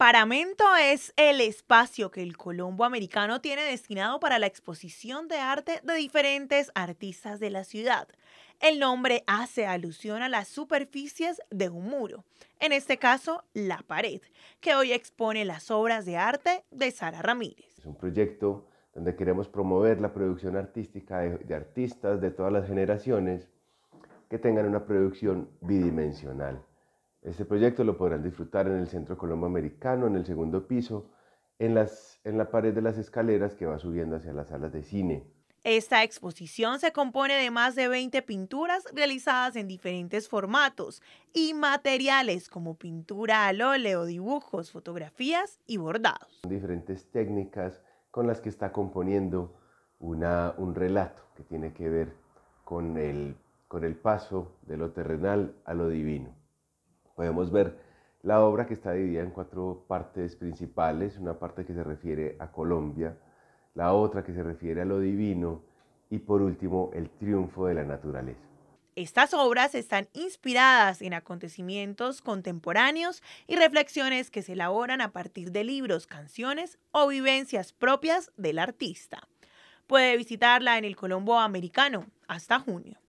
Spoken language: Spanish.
Paramento es el espacio que el Colombo Americano tiene destinado para la exposición de arte de diferentes artistas de la ciudad. El nombre hace alusión a las superficies de un muro, en este caso la pared, que hoy expone las obras de arte de Sara Ramírez. Es un proyecto donde queremos promover la producción artística de, artistas de todas las generaciones que tengan una producción bidimensional este proyecto lo podrán disfrutar en el Centro Colombo Americano, en el segundo piso, en, la pared de las escaleras que va subiendo hacia las salas de cine. Esta exposición se compone de más de 20 pinturas realizadas en diferentes formatos y materiales como pintura al óleo, dibujos, fotografías y bordados. Diferentes técnicas con las que está componiendo un relato que tiene que ver con el paso de lo terrenal a lo divino. Podemos ver la obra que está dividida en cuatro partes principales, una parte que se refiere a Colombia, la otra que se refiere a lo divino y por último el triunfo de la naturaleza. Estas obras están inspiradas en acontecimientos contemporáneos y reflexiones que se elaboran a partir de libros, canciones o vivencias propias del artista. Puede visitarla en el Colombo Americano hasta junio.